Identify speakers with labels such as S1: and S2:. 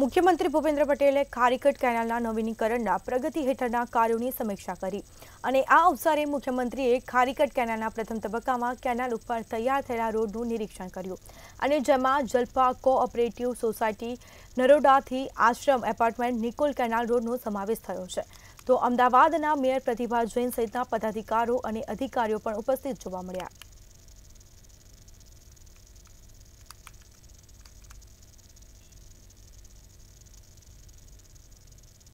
S1: મુખ્યમંત્રી ભૂપેન્દ્ર પટેલે ખારીકટ કેનાલના નવીનીકરણના પ્રગતિ હેઠળના કાર્યોની સમીક્ષા કરી અને આ અવસરે મુખ્યમંત્રીએ ખારીકટ કેનાલના પ્રથમ તબક્કામાં કેનાલ ઉપર તૈયાર થયેલા રોડનું નિરીક્ષણ કર્યું અને જેમાં જલપા કોઓપરેટિવ સોસાયટી નરોડાથી આશ્રમ એપાર્ટમેન્ટ નિકોલ કેનાલ રોડનો સમાવેશ થયો છે તો અમદાવાદના મેયર પ્રતિભા જૈન સહિતના પદાધિકારો અને અધિકારીઓ પણ ઉપસ્થિત જોવા મળ્યા